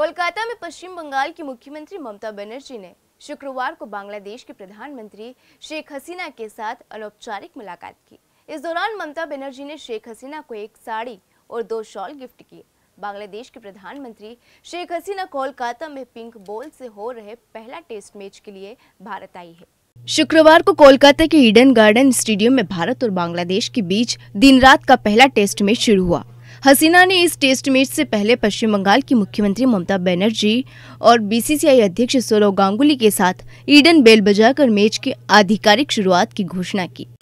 कोलकाता में पश्चिम बंगाल की मुख्यमंत्री ममता बनर्जी ने शुक्रवार को बांग्लादेश के प्रधानमंत्री शेख हसीना के साथ अनौपचारिक मुलाकात की इस दौरान ममता बनर्जी ने शेख हसीना को एक साड़ी और दो शॉल गिफ्ट किए बांग्लादेश के प्रधानमंत्री शेख हसीना कोलकाता में पिंक बॉल से हो रहे पहला टेस्ट मैच के लिए भारत आई है शुक्रवार को कोलकाता के ईडन गार्डन स्टेडियम में भारत और बांग्लादेश के बीच दिन रात का पहला टेस्ट मैच शुरू हुआ हसीना ने इस टेस्ट मैच से पहले पश्चिम बंगाल की मुख्यमंत्री ममता बनर्जी और बीसीसीआई अध्यक्ष सौरव गांगुली के साथ ईडन बेल बजाकर मैच की आधिकारिक शुरुआत की घोषणा की